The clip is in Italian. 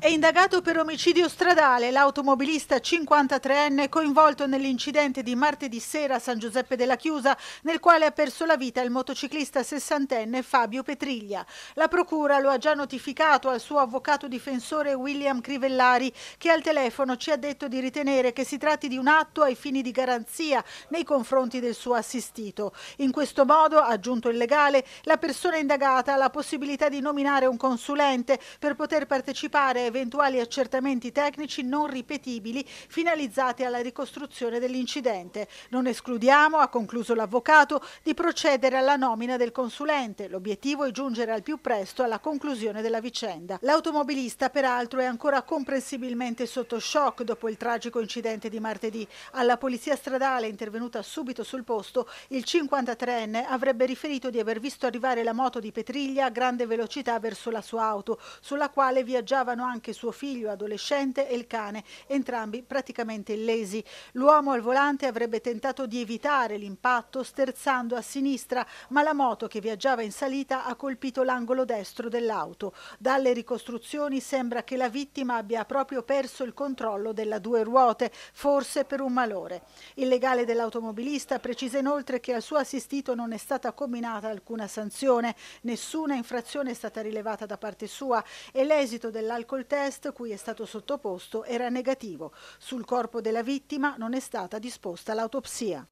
È indagato per omicidio stradale l'automobilista 53enne coinvolto nell'incidente di martedì sera a San Giuseppe della Chiusa, nel quale ha perso la vita il motociclista 60enne Fabio Petriglia. La procura lo ha già notificato al suo avvocato difensore William Crivellari, che al telefono ci ha detto di ritenere che si tratti di un atto ai fini di garanzia nei confronti del suo assistito. In questo modo, ha aggiunto il legale, la persona indagata ha la possibilità di nominare un consulente per poter partecipare eventuali accertamenti tecnici non ripetibili finalizzati alla ricostruzione dell'incidente. Non escludiamo, ha concluso l'avvocato, di procedere alla nomina del consulente. L'obiettivo è giungere al più presto alla conclusione della vicenda. L'automobilista, peraltro, è ancora comprensibilmente sotto shock dopo il tragico incidente di martedì. Alla polizia stradale, intervenuta subito sul posto, il 53enne avrebbe riferito di aver visto arrivare la moto di Petriglia a grande velocità verso la sua auto, sulla quale viaggiavano anche anche suo figlio adolescente e il cane, entrambi praticamente illesi. L'uomo al volante avrebbe tentato di evitare l'impatto sterzando a sinistra, ma la moto che viaggiava in salita ha colpito l'angolo destro dell'auto. Dalle ricostruzioni sembra che la vittima abbia proprio perso il controllo della due ruote, forse per un malore. Il legale dell'automobilista precisa inoltre che al suo assistito non è stata combinata alcuna sanzione, nessuna infrazione è stata rilevata da parte sua e l'esito dell'alcol test cui è stato sottoposto era negativo. Sul corpo della vittima non è stata disposta l'autopsia.